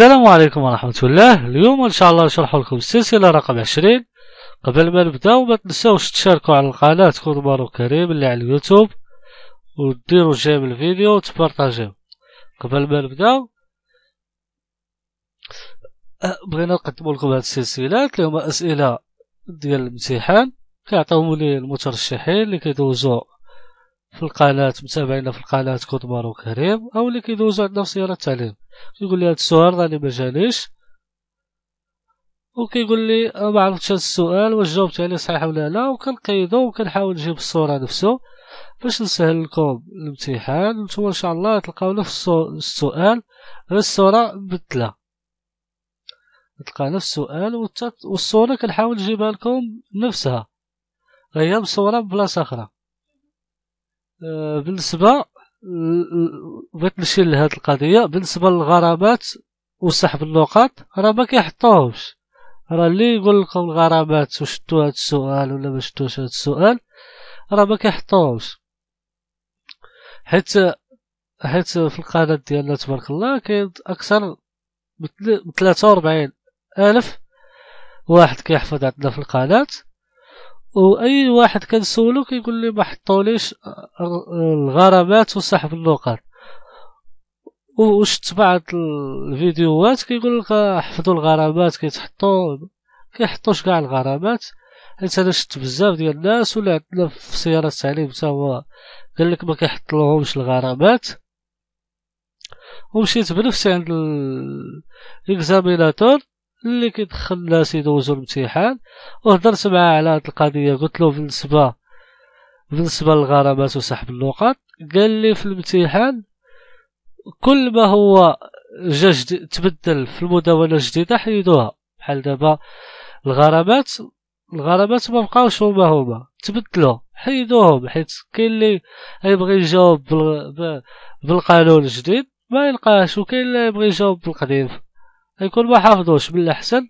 السلام عليكم ورحمة الله اليوم إن شاء الله نشرح لكم السلسلة رقم عشرين قبل ما نبداو وما تنساوش تشاركوا على القناة تكون مارو كريم اللي على اليوتيوب وديروا جيم الفيديو وتبارطاجيو قبل ما نبداو بغينا نقدم لكم هاد السلسلات اللي هما أسئلة ديال الامتحان كيعطيهم لي المترشحين اللي كيدوزو في القناة متابعينا في القناة مارو وكريم أو اللي كيدوزو عندنا في سيارة التعليم كيقول لي هاد السؤال راني ما جانيش وكيقول لي أه، ما عرفتش هاد السؤال واش جاوبت عليه صحيح ولا لا وكنقيدو وكنحاول نجيب الصورة نفسه باش نسهل لكم الامتحان وانتم ان شاء الله تلقاو نفس السؤال غير الصورة مبدلة تلقى نفس السؤال والصورة كنحاول نجيبها لكم نفسها غير بصورة بلاصة أخرى آه، بالنسبه بغيت نمشي لهاد القضيه بالنسبه للغرامات وسحب النقاط راه ما كيحطوهمش راه اللي يقول لكم الغرامات وشتو هاد السؤال ولا ما شتوش هاد السؤال راه ما كيحطوهمش حيت حيت في القناه ديالنا تبارك الله كاين اكثر من ثلاثة وربعين الف واحد كيحفظ عندنا في القناه واي واحد كنسولو كيقول لي ما حطوليش الغرامات وسحب النقاط واش بعض الفيديوهات كيقول لك حفظوا الغرامات كيتحطوا كيحطوش كاع الغرامات حيت انا شفت بزاف ديال الناس ولا عندنا في سياره التعليم حتى هو قال لك ما كيحط لهمش الغرامات ومشيت بنفسي عند الاكزاميناتور اللي كيدخل الناس يدوزو الامتحان وهضرت معاه على هاد القضيه قلت له بالنسبه بالنسبه للغرامات وسحب النقاط قال لي في الامتحان كل ما هو جا تبدل في المدونه الجديده حيدوها بحال دابا الغرامات الغرامات ما بقاوش هما هما تبدلوا حيدوهم حيت كاين اللي يبغي يجاوب بالقانون الجديد ما يلقاش وكاين اللي يبغي يجاوب بالقديم يكون ما حافظوش من الأحسن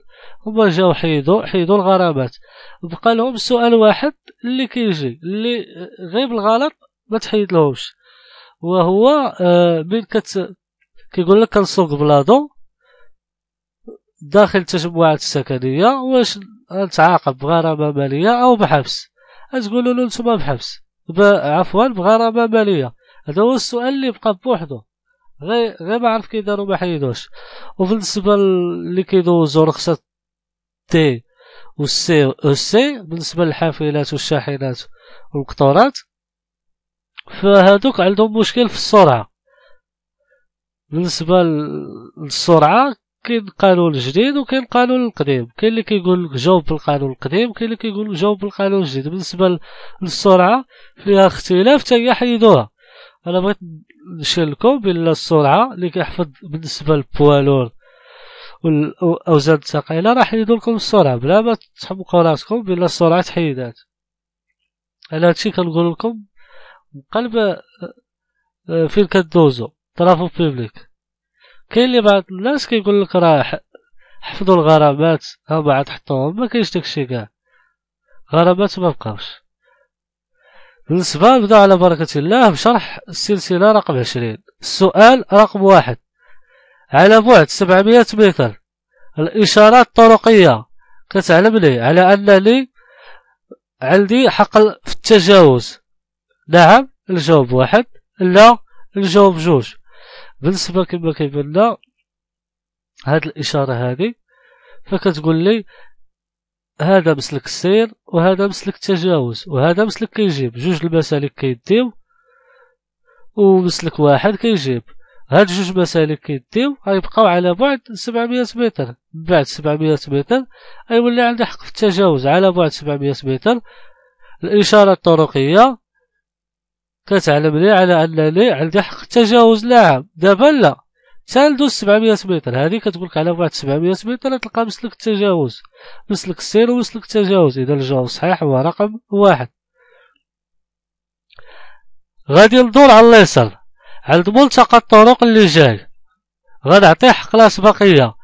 هما جاو حيدو حيدو الغرامات بقى لهم سؤال واحد اللي كيجي اللي غير بالغلط ما تحيد لهمش وهو آه، من كت كيقول لك كنسوق بلادو داخل التجمعات السكنيه واش نتعاقب بغرامه ماليه او بحبس تقولوا له نتوما بحبس عفوا بغرامه ماليه هذا هو السؤال اللي بقى بوحدو غير غير ما عرف كيدارو ما حيدوش وبالنسبه اللي كيدوزو رخصه تي والسي او سي بالنسبه للحافلات والشاحنات والقطورات فهادوك عندهم مشكل في السرعه بالنسبه للسرعه كاين قانون جديد وكاين قانون القديم كاين اللي كيقول لك جاوب بالقانون القديم كاين اللي كيقول لك جاوب بالقانون الجديد بالنسبه للسرعه فيها اختلاف تا هي حيدوها انا بغيت نشير لكم بلا السرعه اللي كيحفظ بالنسبه للبوالور والاوزان الثقيله راح يحيد لكم السرعه بلا ما تحمقوا راسكم بلا السرعه تحيدات انا هادشي كنقول لكم قلب آه، آه، فين كدوزو طرافو بيبليك كاين اللي بعض الناس كيقول لك راه حفظوا الغرامات ها بعد حطوهم ما كاينش داكشي كاع غرامات ما بقاوش بالنسبة نبدأ على بركة الله بشرح السلسلة رقم عشرين السؤال رقم واحد على بعد سبعمية متر الإشارات الطرقية كتعلمني على أنني عندي حق في التجاوز نعم الجواب واحد لا الجواب جوج بالنسبة كما كيبان هاد الإشارة هذه فكتقول لي هذا مسلك السير وهذا مسلك التجاوز وهذا مسلك كيجيب جوج المسالك كيديو ومسلك واحد كيجيب هاد جوج مسالك كيديو غيبقاو على بعد 700 متر من بعد 700 متر غيولي عندي حق في التجاوز على بعد 700 متر الإشارة الطرقية كتعلمني على أنني عندي حق التجاوز نعم دابا لا سال دوز 700 متر هذه كتقولك على بعد 700 متر تلقى مسلك التجاوز مسلك السير ومسلك التجاوز اذا الجواب صحيح هو رقم واحد غادي ندور على اليسار عند ملتقى الطرق اللي جاي غنعطيه حق سباقيه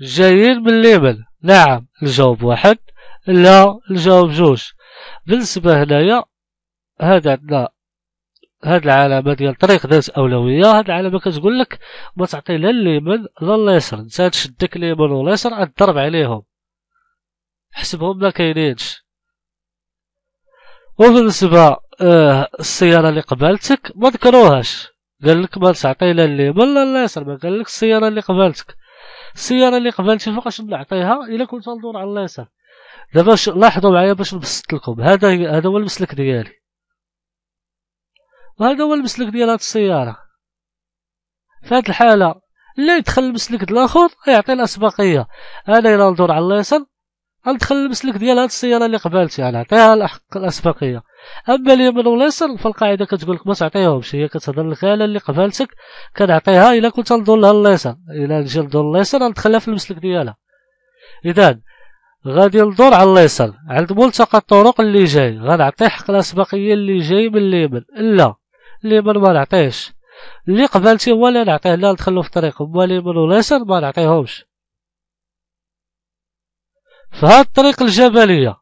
جايين من اليمن نعم الجواب واحد لا الجواب جوج بالنسبه هنايا هذا عندنا هاد العلامه ديال طريق ذات اولويه هاد العلامه كتقول لك ما تعطي لا اليمين لا اليسر انت تشدك اليمين واليسر غضرب عليهم حسبهم ما كاينينش وبالنسبه آه السياره اللي قبلتك ما ذكروهاش قال لك ما تعطي لا اليمين لا اليسر ما قال لك السياره اللي قبلتك السياره اللي قبلتي فوقاش نعطيها الا كنت ندور على اليسر دابا لاحظوا معايا باش نبسط لكم هذا هذا هو المسلك ديالي وهذا هو المسلك ديال هاد السياره في هاد الحاله اللي يدخل المسلك ديال الاخر يعطي الاسبقيه انا الى ندور على اليسر غندخل المسلك ديال هاد السياره اللي قبلتي يعني نعطيها الحق الاسبقيه اما اليمين واليسار فالقاعده كتقول لك ما تعطيهمش هي كتهضر لك انا اللي قبلتك كنعطيها الا كنت ندور لها اليسر الى نجي ندور اليسر غندخلها في المسلك ديالها اذا غادي ندور على اليسر عند ملتقى الطرق اللي جاي غنعطي حق الاسبقيه اللي جاي من اليمين لا اللي من ما نعطيهش اللي قبلتي هو اللي نعطيه لا ندخلو في الطريق هو اللي من اليسار ما نعطيهمش فهاد الطريق الجبلية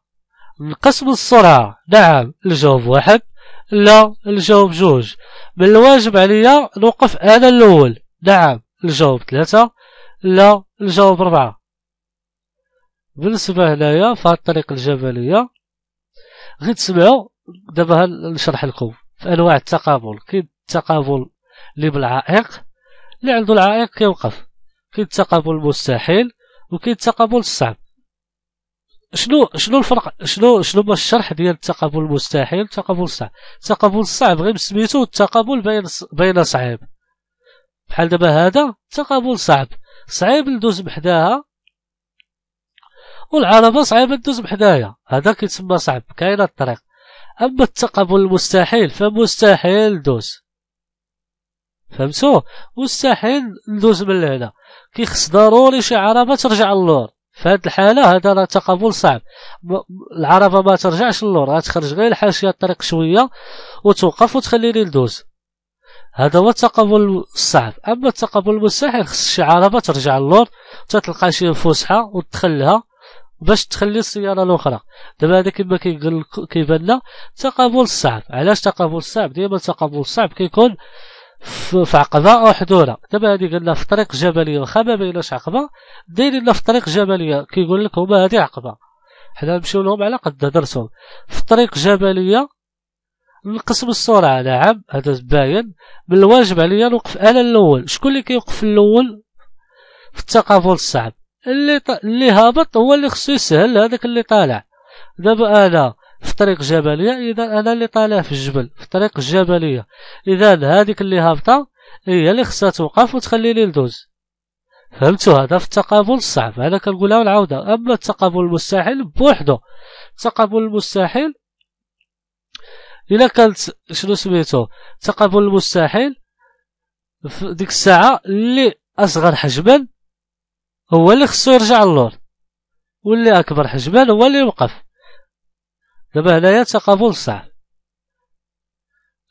نقسم السرعة نعم الجواب واحد لا الجواب جوج من الواجب عليا نوقف انا الاول نعم الجواب ثلاثة لا الجواب ربعة بالنسبة هنايا فهاد الطريق الجبلية غير تسمعوا دابا نشرح لكم في انواع التقابل كاين التقابل اللي بالعائق اللي عنده العائق كيوقف كاين التقابل المستحيل وكاين التقابل الصعب شنو شنو الفرق شنو شنو هو الشرح ديال التقابل المستحيل والتقابل الصعب التقابل الصعب غير سميتو التقابل بين بين صعيب بحال دابا هذا تقابل صعب صعيب ندوز بحداها والعربه صعيبه ندوز بحدايا هذا كيتسمى صعب كاينه الطريق أما التقبل المستحيل فمستحيل ندوز فهمتو مستحيل ندوز من لهنا كيخص ضروري شي عربة ترجع اللور في هذه الحالة هذا راه تقبل صعب العربة ما ترجعش اللور غتخرج غير الحاشية الطريق شوية وتوقف وتخليني ندوز هذا هو التقبل الصعب اما التقبل المستحيل خص شي عربة ترجع اللور تتلقى شي فسحة وتخليها باش تخلي السياره الاخرى دابا هذا كما كيقول كيبان لنا التقابل الصعب علاش التقابل الصعب ديما التقابل الصعب كيكون في عقبه او حدوره دابا هادي قلنا في طريق جبليه واخا ما بيناش عقبه دايرين في طريق جبليه كيقول لك هما هادي عقبه حنا نمشيو لهم على قد درسهم في طريق جبليه نقسم السرعه نعم هذا باين من الواجب عليا نوقف انا الاول شكون اللي كيوقف الاول في التقابل الصعب اللي ط... اللي هابط هو اللي خصو يسهل هذاك اللي طالع دابا انا في طريق جبليه اذا انا اللي طالع في الجبل في طريق الجبليه اذا هذيك اللي هابطه هي اللي خصها توقف وتخليني ندوز فهمتوا هذا في التقابل الصعب انا كنقولها ونعاودها اما التقابل المستحيل بوحدو التقابل المستحيل الا كانت شنو سميتو التقابل المستحيل في ديك الساعه اللي اصغر حجما هو اللي خصو يرجع اللور واللي أكبر حجمان هو اللي يوقف دابا هنايا تقابل صعب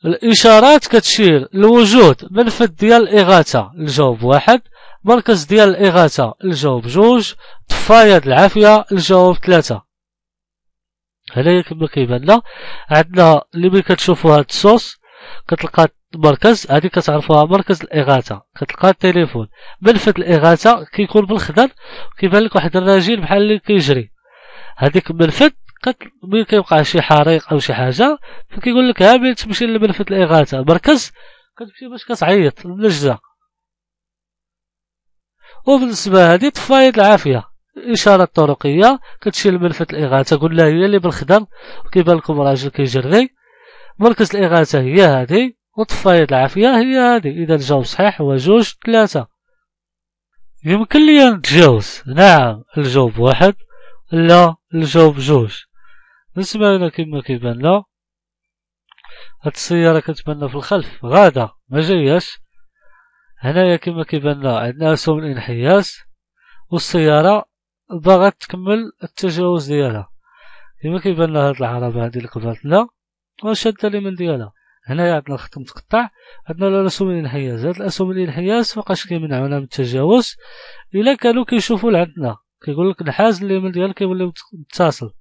الإشارات كتشير لوجود منفذ ديال الإغاثة الجواب واحد مركز ديال الإغاثة الجواب جوج طفاية العافية الجواب ثلاثة هنايا كما كيبان لنا عندنا اللي ملي كتشوفوا هاد الصوص كتلقى مركز هادي كتعرفوها مركز الاغاثه كتلقى التليفون ملفت الاغاثه كيكون بالخضر كيبان لك واحد الراجل بحال اللي كيجري هاديك الملفت ملي كيوقع شي حريق او شي حاجه فكيقول لك بين تمشي لملفت الاغاثه مركز كتمشي باش كتعيط للنجده وبالنسبه هادي تفايض العافيه إشارة طرقية كتشيل ملفت الاغاثه قلنا هي اللي بالخضر وكيبان لكم راجل كيجري مركز الاغاثه هي هذه وطفاية العافية هي هذه إذا الجواب صحيح هو جوج ثلاثة يمكن لي نتجاوز نعم الجواب واحد لا الجواب جوج بالنسبة لنا كما كيبان لنا هاد السيارة كتبان في الخلف غادة ما جاياش هنايا كما كيبان لنا عندنا سوء الانحياز والسيارة باغا تكمل التجاوز ديالها كما كيبان لنا هاد العربة هادي اللي قبلتنا وشادة لي من ديالها هنايا عندنا الخط متقطع عندنا الرسوم الانحياز هاد الرسوم الانحياز فوقاش كيمنعونا من التجاوز الا كانوا كيشوفوا لعندنا كيقول لك الحاز اليمين ديالك كيولي متصل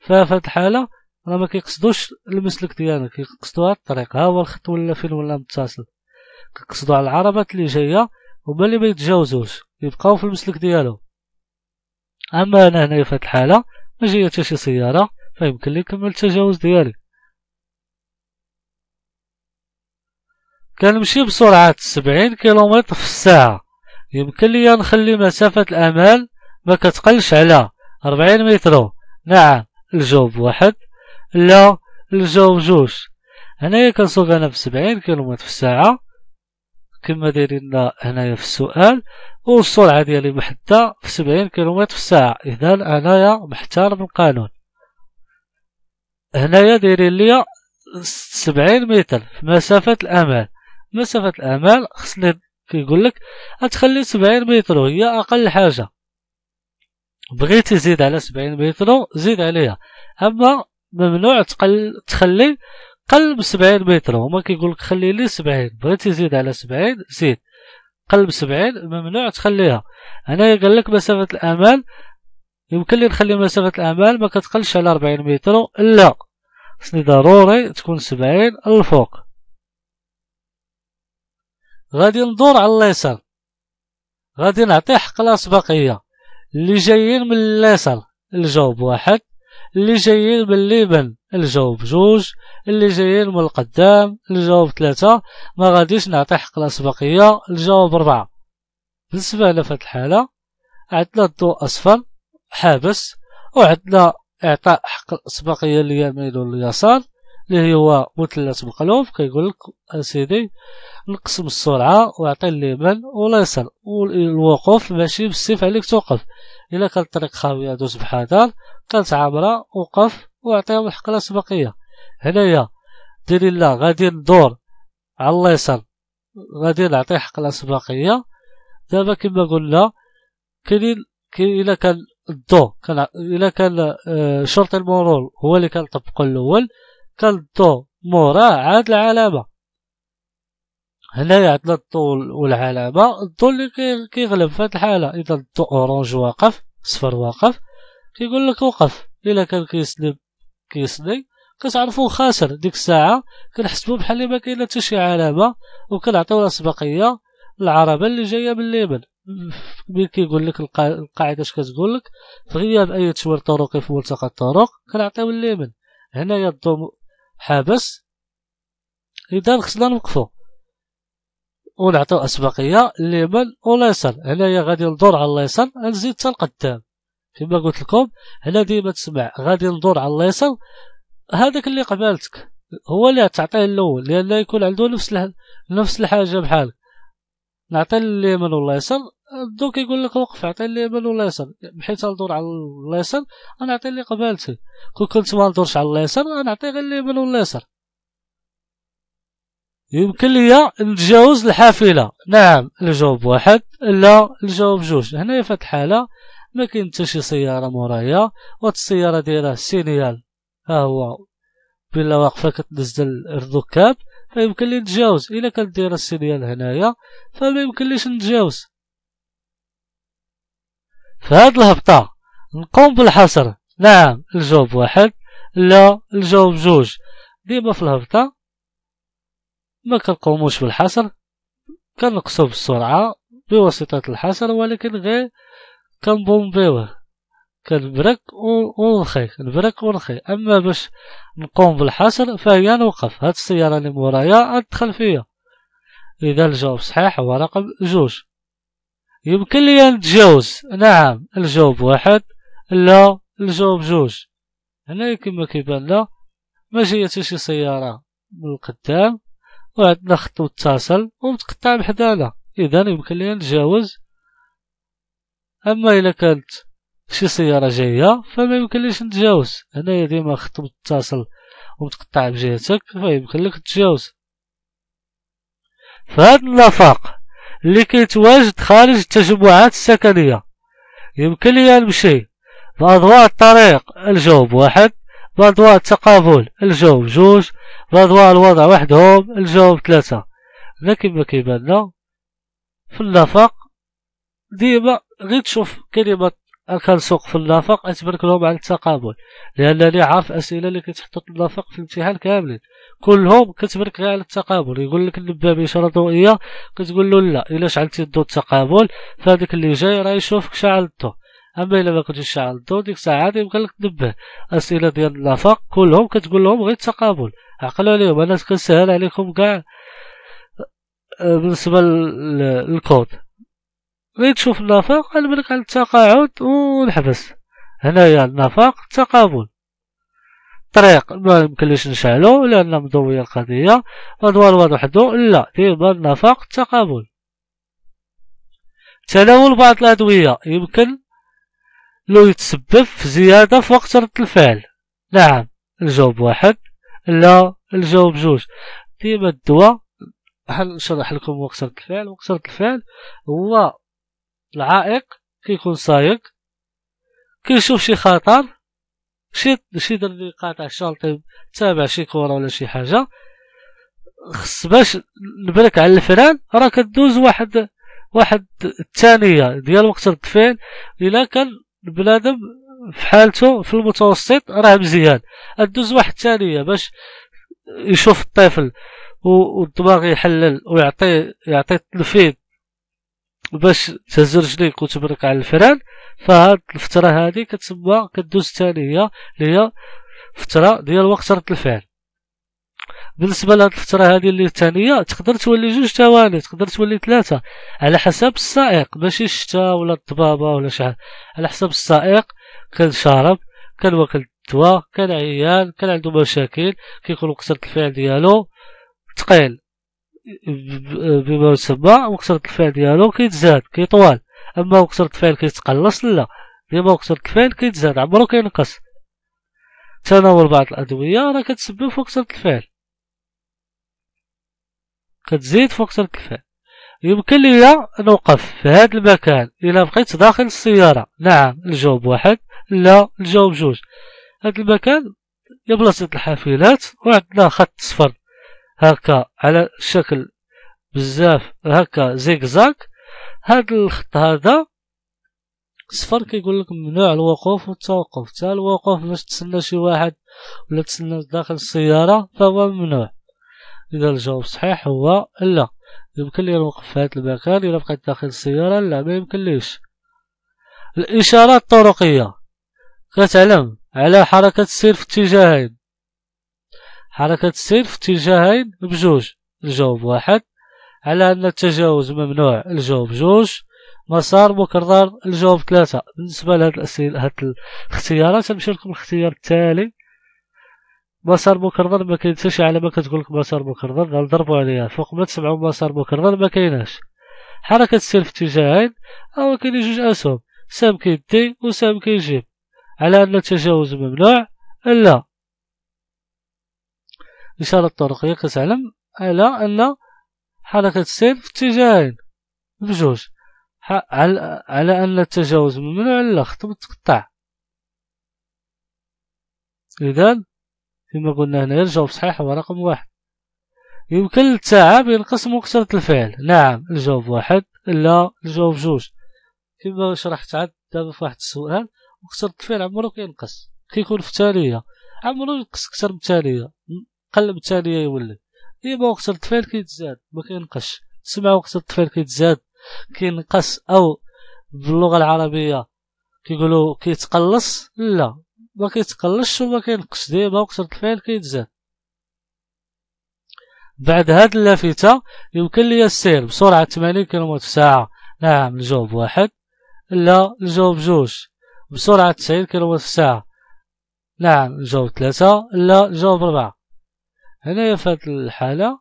ففي هاد الحاله راه ما كيقصدوش المسلك ديالنا كيقصدوا هاد الطريق ها هو الخط ولا فين ولا متصل كيقصدوا على العربات اللي جايه هما اللي ما يتجاوزوش يبقاو في المسلك ديالو اما انا هنايا في هاد الحاله ما جايه حتى شي سياره فيمكن لي نكمل التجاوز ديالي كنمشي بسرعة 70 كيلومتر في الساعة يمكن لي نخلي مسافة الأمان ما كتقلش على 40 متر نعم الجواب واحد لا الجواب جوج هنايا كنسوق أنا بسبعين كيلومتر في الساعة كما دايرين هنايا في السؤال والسرعة ديالي محدة في سبعين كيلومتر في الساعة إذا أنايا محتار من القانون هنايا دايرين ليا سبعين متر في مسافة الأمان مسافة الأعمال خصني كيقول لك غتخلي سبعين متر هي أقل حاجة بغيتي تزيد على سبعين متر زيد عليها أما ممنوع تقل تخلي قلب بسبعين متر هما كيقول لك خلي لي سبعين بغيتي تزيد على سبعين زيد قلب بسبعين ممنوع تخليها أنا قال لك مسافة الأعمال يمكن لي نخلي مسافة الأعمال ما كتقلش على ربعين متر إلا خصني ضروري تكون سبعين الفوق غادي ندور على اليسار غادي نعطي حق الأسبقية اللي جايين من اليسار الجواب واحد اللي جايين من اليمين الجواب جوج اللي جايين من القدام الجواب ثلاثة ما غاديش نعطي حق الأسبقية الجواب أربعة بالنسبة لنا في الحالة عندنا الضوء اسفل حابس وعندنا إعطاء حق الأسبقية لليمين واليسار اللي هو مثلث مقلوب كيقول لك اسيدي نقسم السرعه واعطي اليمين ولا والوقوف ماشي بالسيف عليك توقف الا كانت الطريق خاويه دوز بحذر كانت عامره وقف واعطيهم الحقله السباقيه هنايا ديري لا غادي ندور على اليسار غادي نعطيه حقله سباقيه دابا كما قلنا كاينين الا كان الضو كان الا كان آه، شرطي المرور هو اللي كان طبقه الاول الضو موراه عاد العلامة هنايا عندنا الطول والعلامة الضو اللي كيغلب في هاد الحالة إذا الضو أورانج واقف صفر واقف كيقول لك وقف إلا كان كيسلب كيسني كتعرفو خاسر ديك الساعة كنحسبو بحال ما كاينه حتى شي علامة وكنعطيو سبقية العربة اللي جاية من اليمن ملي كيقول لك القاعدة اش كتقول لك في غياب أي تشوير طرقي في ملتقى الطرق كنعطيو اليمن هنايا الضو حابس إذا خصنا نوقفو ونعطيو أسبقية لمن وليسن هنايا غادي ندور على الليسن نزيد حتى القدام كما قلت لكم هنا ديما تسمع غادي ندور على الليسن هذاك اللي قبالتك هو اللي تعطيه الاول لان يكون عنده نفس نفس الحاجه بحالك نعطي اليمين واليسار دوك يقول لك وقف عطي لي بالو ليسن بحيث ندور على الليسن انا عطي لي قبالتي كون كنت ما ندورش على الليسن انا عطي غير لي بالو ليسن يمكن لي نتجاوز الحافله نعم الجواب واحد لا الجواب جوج هنايا في الحاله ما كاين حتى شي سياره مورايا وهاد السياره دايره سينيال ها هو بلا واقفه كتنزل الركاب فيمكن لي نتجاوز الا كانت دايره السينيال هنايا فما يمكن ليش نتجاوز في هاد الهبطة نقوم بالحصر نعم الجواب واحد لا الجواب جوج ديما في الهبطة ما كنقوموش بالحصر كنقصو بالسرعة بواسطة الحصر ولكن غير كنبومبيوه كنبرك ونرخي نبرك ونرخي اما باش نقوم بالحصر فهي نوقف هاد السيارة اللي مورايا ادخل فيا اذا الجواب صحيح هو رقم جوج يمكن لي نتجاوز نعم الجواب واحد لا الجواب جوج هنا كما كيبان لنا ما جيت شي سيارة من القدام وعندنا خط متصل ومتقطع بحدانا اذا يمكن لي نتجاوز اما اذا كانت شي سيارة جاية فما يمكنليش نتجاوز هنايا ديما خط متصل ومتقطع بجهتك فيمكن لك تتجاوز فهاد النفق اللي كيتواجد خارج التجمعات السكنية يمكن لي نمشي بأضواء الطريق الجوب واحد بأضواء التقابل الجوب جوج بأضواء الوضع وحدهم الجوب ثلاثة لكن ما كيبان في النفق ديما غير تشوف كلمة كنسوق في النفق أتبرك لهم على التقابل لأنني عارف أسئلة اللي كتحطوا النفق في الامتحان كاملين كلهم كتبرك لك على التقابل يقول لك النبابي شرط ضوئيه كتقول له لا الا شعلتي الضوء التقابل فهذاك اللي جاي راه يشوفك شعل الضوء اما الا ما كنتش شعل الضوء ديك الساعه عاد يمكن لك تنبه اسئله ديال النفق كلهم كتقول لهم غير التقابل عقلوا عليهم انا كنسهل عليكم كاع بالنسبه للكود غير تشوف النفق علمك على التقاعد ونحبس هنايا النفق التقابل طريق ما يمكنليش نشعلو لان مضويه القضيه ادوار وحدو لا ديما النفق التقابل تناول بعض الادويه يمكن لو يتسبب في زياده في وقت رد الفعل نعم الجواب واحد لا الجواب جوج ديما الدواء نشرح لكم وقت رد الفعل وقت رد الفعل هو العائق كيكون سايق كيشوف شي خطر شي شي در لي قاطع الشغل طيب، تابع شي كوره ولا شي حاجه خص باش نبرك على الفران راه كدوز واحد واحد الثانيه ديال وقت الدفين الا كان بنادم في حالته في المتوسط راه مزيان ادوز واحد الثانيه باش يشوف الطفل والدماغ يحلل ويعطي يعطي التنفيذ باش تهز رجليك وتبرك على الفران فهاد الفترة هادي كتسمى كدوز تانية هي اللي هي فترة ديال وقت رد الفعل بالنسبة لهاد الفترة هادي اللي الثانية تقدر تولي جوج ثواني تقدر تولي ثلاثة على حسب السائق ماشي الشتا ولا الضبابة ولا شحال على حسب السائق كان شارب كان واكل الدواء كان عيان كان عنده مشاكل كيكون وقت رد الفعل ديالو تقيل بما يسمى وقت الفعل ديالو كيتزاد كيطوال اما وقت الفعل كيتقلص لا ديما وقت الفعل كيتزاد عمرو كينقص تناول بعض الادوية راه كتسبب في وقت الفعل كتزيد في وقت الفعل يمكن لي نوقف في هذا المكان الى بقيت داخل السيارة نعم الجواب واحد لا الجواب جوج هذا المكان يا بلاصة الحافلات وعندنا خط صفر هكا على شكل بزاف هكا زيكزاك هاد الخط هذا صفر كيقول لك ممنوع الوقوف والتوقف حتى الوقوف باش تسنى شي واحد ولا تسنى داخل السيارة فهو ممنوع إذا الجواب صحيح هو لا يمكن لي نوقف في هاد المكان إلا بقيت داخل السيارة لا ما ليش الإشارات الطرقية كتعلم على حركة السير في اتجاهين حركة السير في اتجاهين بجوج الجواب واحد على أن التجاوز ممنوع الجواب جوج مسار مكرر الجواب ثلاثة بالنسبة لهاد الأسئلة هاد الاختيارات نمشي لكم الاختيار التالي مسار مكرر ما كاين حتى شي علامة كتقول لك مسار مكرر غنضربوا عليها فوق ما تسمعوا مسار مكرر ما كايناش حركة السير في اتجاهين أو كاين جوج أسهم سام كيدي وسام كيجيب على أن التجاوز ممنوع لا إشارة الطرقية كتعلم على أن حركة السير في اتجاهين بجوج على أن التجاوز ممنوع على الخط متقطع إذا كما قلنا هنا الجواب صحيح هو رقم واحد يمكن التعب ينقسم وكثرة الفعل نعم الجواب واحد لا الجواب جوج كما شرحت عاد دابا في واحد السؤال وكثرة الفعل عمرو كينقص كيكون في التالية عمرو ينقص كثر من التالية قلب ولد يولد ديما وقت الطفيل كيتزاد ما كينقصش تسمع وقت الطفيل كيتزاد كينقص او باللغه العربيه كيقولوا كيتقلص لا ما كيتقلصش وما كينقص ديما وقت الطفيل كيتزاد بعد هاد اللافته يمكن لي السير بسرعه 80 كم في الساعه نعم الجواب واحد لا الجواب جوج بسرعه 90 كم في الساعه نعم الجواب ثلاثة لا الجواب أربعة هنايا في الحالة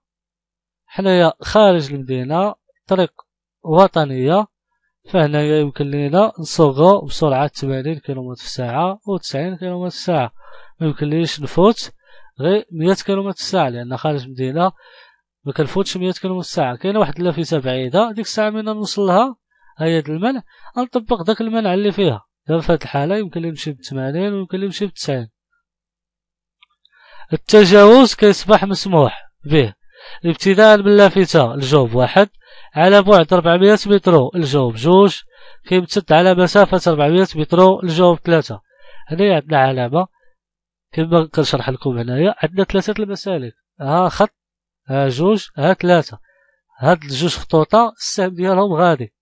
حنايا خارج المدينة طريق وطنية فهنايا يمكن لينا نصوغو بسرعة 80 كيلومتر في الساعة و 90 كيلومتر في الساعة ليش نفوت غير 100 كيلومتر في الساعة لأن خارج المدينة ما كنفوتش 100 كيلومتر في الساعه كاينه واحد اللافته بعيده ديك الساعه من نوصلها هيا هاد المنع نطبق داك المنع اللي فيها دابا في هاد الحاله يمكن لي نمشي ب 80 ويمكن لي نمشي ب 90 التجاوز كيصبح مسموح به ابتداء باللافتة الجوب واحد على بعد 400 متر الجوب جوج كيمتد على مسافة 400 متر الجوب ثلاثة هنا عندنا علامة كما كنشرح لكم هنايا عندنا ثلاثة المسالك ها خط ها جوج ها ثلاثة هاد الجوج خطوطة السهم ديالهم غادي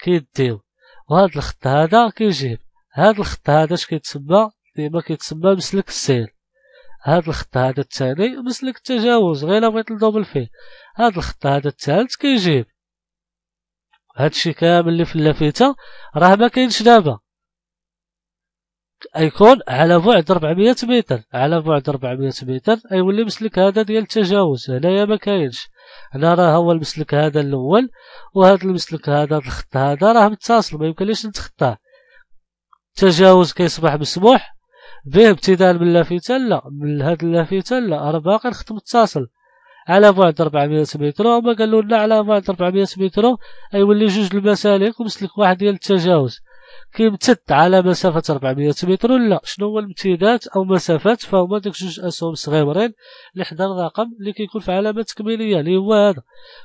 كيديو وهاد الخط هذا كيجيب هاد الخط هذا اش كيتسمى ديما كيتسمى مسلك السير هاد الخط هذا الثاني مسلك التجاوز غير بغيت ندوبل فيه هاد الخط هذا الثالث كيجيب هادشي كامل اللي في اللافته راه ما كاينش دابا ايكون على بعد 400 متر على بعد 400 متر ايولي مسلك هذا ديال التجاوز هنايا ما كاينش هنا راه هو المسلك هذا الاول وهذا المسلك هذا الخط هذا راه متصل ما يمكنليش نتخطاه التجاوز كيصبح مسموح به ابتداء من باللافته لا من هاد اللافته لا راه باقي الخط متصل على بعد 400 متر هما قالوا لنا على بعد 400 متر ايولي جوج المسالك ومسلك واحد ديال التجاوز كيمتد على مسافة 400 متر لا شنو هو الامتداد او مسافات فهما داك جوج اسهم صغيورين اللي حدا الرقم اللي كيكون في علامة تكميلية اللي هو هذا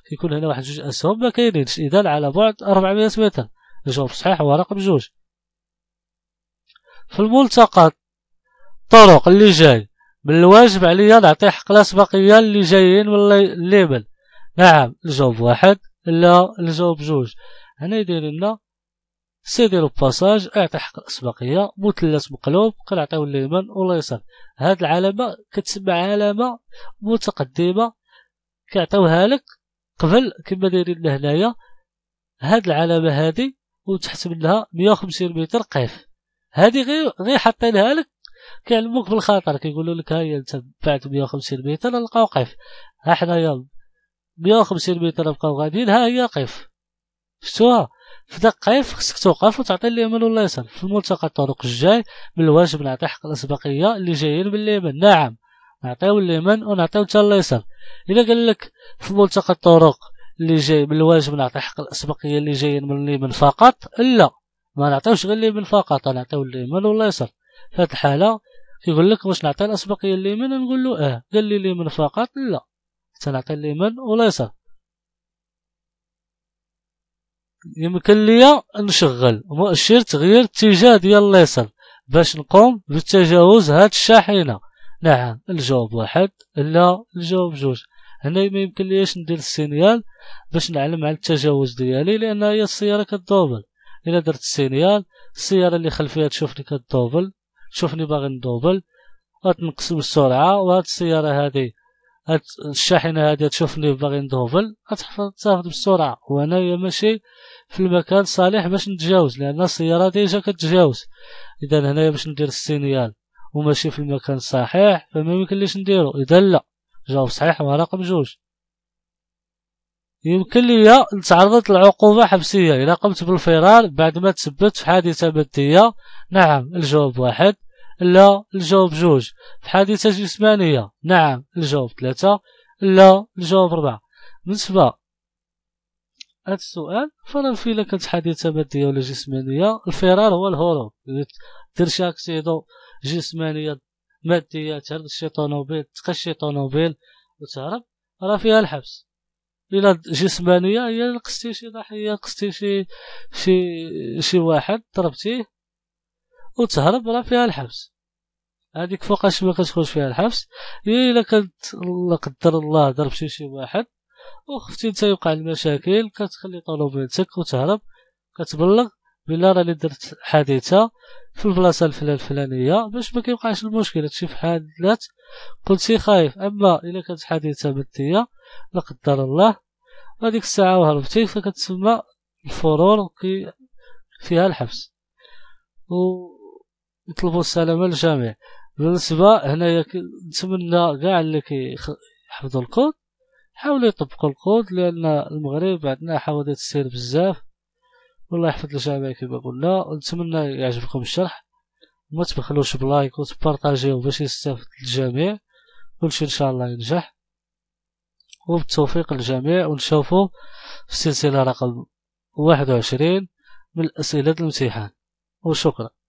كيكون هنا واحد جوج اسهم ما كاينينش اذا على بعد 400 متر الجواب صحيح هو رقم جوج في الملتقط الطرق اللي جاي من الواجب عليا نعطي حق الأسبقية اللي جايين من اللي من نعم الجواب واحد لا الجواب جوج هنا يدير لنا سيدي لو باساج اعطي حق الاسبقيه مثلث مقلوب كنعطيو اليمين واليسار هاد العلامه كتسمى علامه متقدمه كيعطيوها لك قبل كما دايرين لنا هنايا هاد العلامه هادي وتحت منها وخمسين متر قيف هادي غير غير حاطينها لك كيعلموك بالخاطر كيقولوا لك هاي انت بعد 150 متر نلقاو ها احنا يوم 150 متر نبقاو غاديين ها هي قف شفتوها في دقائق خصك توقف وتعطي اليمين واليسار في ملتقى الطرق الجاي من الواجب نعطي حق الاسبقيه اللي جايين من اليمين نعم نعطيو اليمين ونعطيو حتى اليسار الا قال لك في ملتقى الطرق اللي جاي من الواجب نعطي حق الاسبقيه اللي جايين من اليمين فقط لا ما نعطيوش غير اليمين فقط نعطيو اليمين واليسار في هاد الحالة يقول لك واش نعطي الأسبقية اليمين نقول له اه قال لي اليمين فقط لا سنعطي اليمين وليسر يمكن لي نشغل مؤشر تغيير الاتجاه ديال اليسار باش نقوم بتجاوز هاد الشاحنة نعم الجواب واحد لا الجواب جوج هنا ما يمكن ليش ندير السينيال باش نعلم على التجاوز ديالي لان هي السياره كدوبل الا درت السينيال السياره اللي خلفيها تشوفني كدوبل شوفني باغي ندوبل غتنقص بالسرعه وهاد السياره هادي هاد الشاحنه هادي تشوفني باغي ندوبل غتحفظ تاخد بالسرعه وانايا ماشي في المكان صالح باش نتجاوز لان السياره ديجا كتجاوز اذا هنايا باش ندير السينيال وماشي في المكان صحيح فما يمكنليش نديرو اذا لا جواب صحيح هو رقم جوج يمكن ليا تعرضت لعقوبة حبسية إذا قمت بالفرار بعد ما تثبت في حادثة مادية نعم الجواب واحد لا الجواب جوج في حادثة جسمانية نعم الجواب ثلاثة لا الجواب أربعة بالنسبة هذا السؤال فانا في الا كانت حادثة مادية ولا جسمانية الفرار هو الهروب دير شي اكسيدو جسمانية مادية تهرد شي طونوبيل تقش شي طونوبيل وتهرب راه فيها الحبس الا جسمانية هي قصتي شي ضحية قصتي شي شي شي واحد ضربتيه وتهرب راه فيها الحبس هذيك فوقاش ما كتخرج فيها الحبس الا كانت لا قدر الله ضربتي شي واحد وخفتي انت يوقع المشاكل كتخلي طوموبيلتك وتهرب كتبلغ بلا راني درت حادثه في البلاصه الفلان الفلانيه باش ما كيوقعش المشكل هادشي في حال خايف اما الا كانت حادثه بديه لا قدر الله هذيك الساعه وهربتي فكتسمى الفرور كي فيها الحبس و نطلبوا السلامة للجميع بالنسبة هنايا نتمنى كاع اللي كيحفظوا الكود حاولوا يطبقوا الكود لأن المغرب عندنا حوادث سير بزاف والله يحفظ الجميع كما قلنا ونتمنى يعجبكم الشرح ما تبخلوش بلايك وتبارطاجيو باش يستافد الجميع كلشي ان شاء الله ينجح وبالتوفيق للجميع ونشوفو في السلسلة رقم واحد وعشرين من أسئلة الامتحان وشكرا